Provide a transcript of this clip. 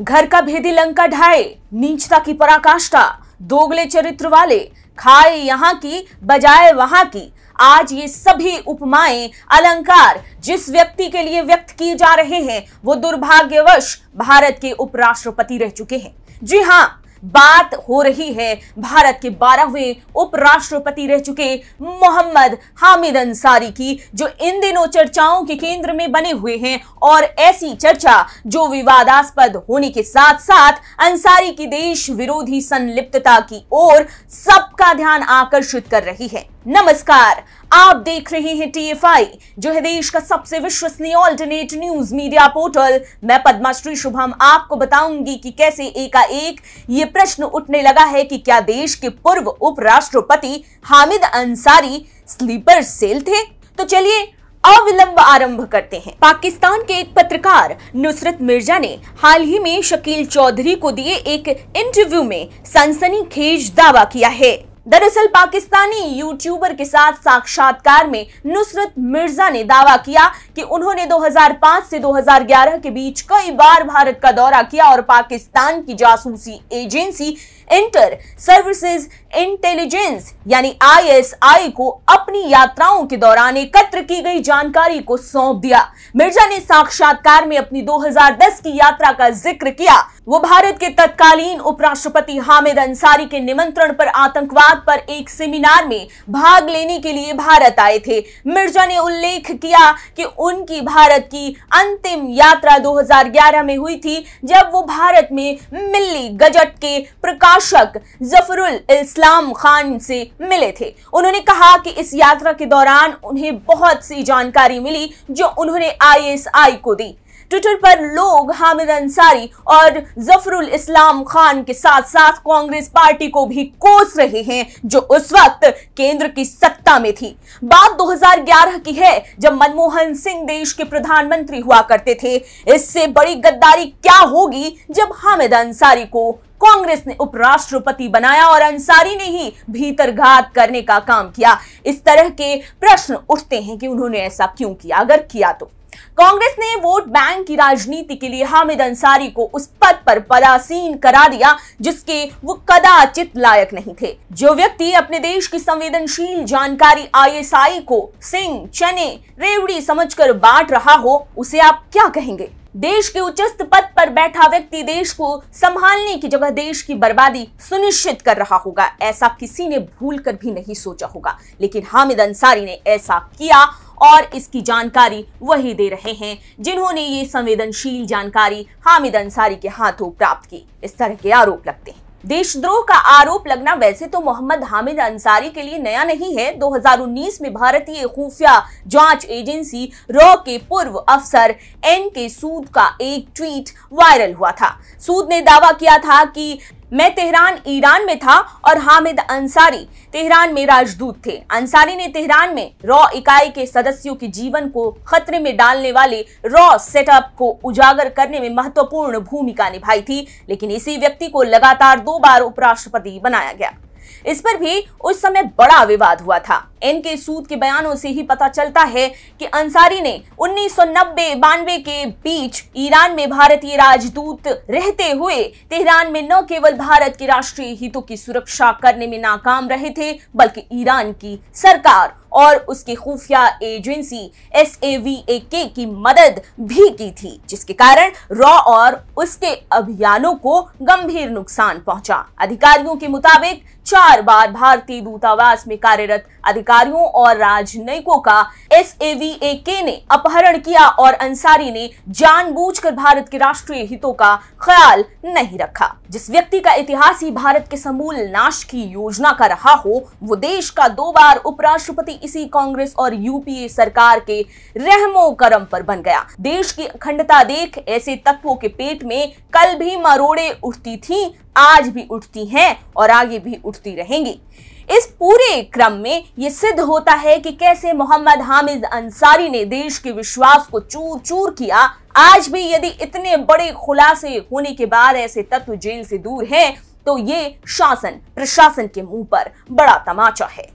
घर का भेदी लंका ढाए नीचता की पराकाष्ठा दोगले चरित्र वाले खाए यहाँ की बजाए वहां की आज ये सभी उपमाएं अलंकार जिस व्यक्ति के लिए व्यक्त किए जा रहे हैं वो दुर्भाग्यवश भारत के उपराष्ट्रपति रह चुके हैं जी हाँ बात हो रही है भारत के बारहवें उपराष्ट्रपति रह चुके मोहम्मद हामिद अंसारी की जो इन दिनों चर्चाओं के केंद्र में बने हुए हैं और ऐसी चर्चा जो विवादास्पद होने के साथ साथ अंसारी की देश विरोधी संलिप्तता की ओर सबका ध्यान आकर्षित कर रही है नमस्कार आप देख रहे हैं टीएफआई जो है देश का सबसे विश्वसनीय ऑल्टरनेट न्यूज मीडिया पोर्टल मैं पद्माश्री शुभम आपको बताऊंगी कि कैसे एकाएक ये प्रश्न उठने लगा है कि क्या देश के पूर्व उपराष्ट्रपति हामिद अंसारी स्लीपर सेल थे तो चलिए अविलंब आरंभ करते हैं पाकिस्तान के एक पत्रकार नुसरत मिर्जा ने हाल ही में शकील चौधरी को दिए एक इंटरव्यू में सनसनीखेज दावा किया है दरअसल पाकिस्तानी यूट्यूबर के साथ साक्षात्कार में नुसरत मिर्जा ने दावा किया कि उन्होंने 2005 से 2011 के बीच कई बार भारत का दौरा किया और पाकिस्तान की जासूसी एजेंसी इंटर सर्विसेज इंटेलिजेंस यानी आईएसआई को अपनी यात्राओं के दौरान एकत्र की गई जानकारी को सौंप दिया मिर्जा ने साक्षात्कार में अपनी 2010 की यात्रा का जिक्र किया वो भारत के तत्कालीन उपराष्ट्रपति हामिद अंसारी के निमंत्रण पर आतंकवाद बात पर एक सेमिनार में भाग लेने के लिए भारत आए थे मिर्जा ने उल्लेख किया कि उनकी भारत की अंतिम यात्रा 2011 में हुई थी जब वो भारत में मिल्ली गजट के प्रकाशक जफरुल इस्लाम खान से मिले थे उन्होंने कहा कि इस यात्रा के दौरान उन्हें बहुत सी जानकारी मिली जो उन्होंने आईएसआई को दी ट्विटर पर लोग हामिद अंसारी और जफरुल इस्लाम खान के साथ साथ कांग्रेस पार्टी को भी कोस रहे हैं जो उस वक्त केंद्र की सत्ता में थी बात 2011 की है जब मनमोहन सिंह देश के प्रधानमंत्री हुआ करते थे इससे बड़ी गद्दारी क्या होगी जब हामिद अंसारी को कांग्रेस ने उपराष्ट्रपति बनाया और अंसारी ने ही भीतरघात करने का काम किया इस तरह के प्रश्न उठते हैं कि उन्होंने ऐसा क्यों किया अगर किया तो कांग्रेस ने वोट बैंक की राजनीति के लिए हामिद अंसारी को उस पद पर पदासीन करा दिया जिसके वो कदाचित लायक नहीं थे जो व्यक्ति अपने देश की संवेदनशील जानकारी आईएसआई को सिंह चने रेवड़ी समझकर बांट रहा हो उसे आप क्या कहेंगे देश के उच्चस्त पद पर बैठा व्यक्ति देश को संभालने की जगह देश की बर्बादी सुनिश्चित कर रहा होगा ऐसा किसी ने भूल कर भी नहीं सोचा होगा लेकिन हामिद अंसारी ने ऐसा किया और इसकी जानकारी वही दे रहे हैं जिन्होंने ये संवेदनशील जानकारी हामिद अंसारी के हाथों प्राप्त की इस तरह के आरोप लगते हैं देशद्रोह का आरोप लगना वैसे तो मोहम्मद हामिद अंसारी के लिए नया नहीं है 2019 में भारतीय खुफिया जांच एजेंसी रॉ के पूर्व अफसर एन के सूद का एक ट्वीट वायरल हुआ था सूद ने दावा किया था कि मैं तेहरान ईरान में था और हामिद अंसारी तेहरान में राजदूत थे अंसारी ने तेहरान में रॉ इकाई के सदस्यों के जीवन को खतरे में डालने वाले रॉ सेटअप को उजागर करने में महत्वपूर्ण भूमिका निभाई थी लेकिन इसी व्यक्ति को लगातार दो बार उपराष्ट्रपति बनाया गया इस पर भी उस समय बड़ा विवाद हुआ था एन के सूद के बयानों से ही पता चलता है कि अंसारी ने उन्नीस सौ के बीच ईरान में भारतीय राजदूत रहते हुए तेहरान में न केवल भारत के राष्ट्रीय हितों की सुरक्षा करने में नाकाम रहे थे बल्कि ईरान की सरकार और उसकी खुफिया agency S A A V K की मदद भी की थी जिसके कारण रॉ और उसके अभियानों को गंभीर नुकसान पहुंचा अधिकारियों के मुताबिक चार बार भारतीय दूतावास में कार्यरत अधिकारियों और राजनयिकों का एस ने अपहरण किया और अंसारी ने जानबूझकर भारत के राष्ट्रीय हितों का ख्याल नहीं रखा जिस व्यक्ति का इतिहास ही भारत के समूल नाश की योजना का रहा हो वो देश का दो बार उपराष्ट्रपति इसी कांग्रेस और यूपीए सरकार के रहमो करम पर बन गया देश की अखंडता देख ऐसे तत्वों के पेट में कल भी मरोड़े उठती थी आज भी उठती हैं और आगे भी उठती रहेंगी इस पूरे क्रम में ये सिद्ध होता है कि कैसे मोहम्मद हामिद अंसारी ने देश के विश्वास को चूर चूर किया आज भी यदि इतने बड़े खुलासे होने के बाद ऐसे तत्व जेल से दूर हैं तो ये शासन प्रशासन के मुंह पर बड़ा तमाचा है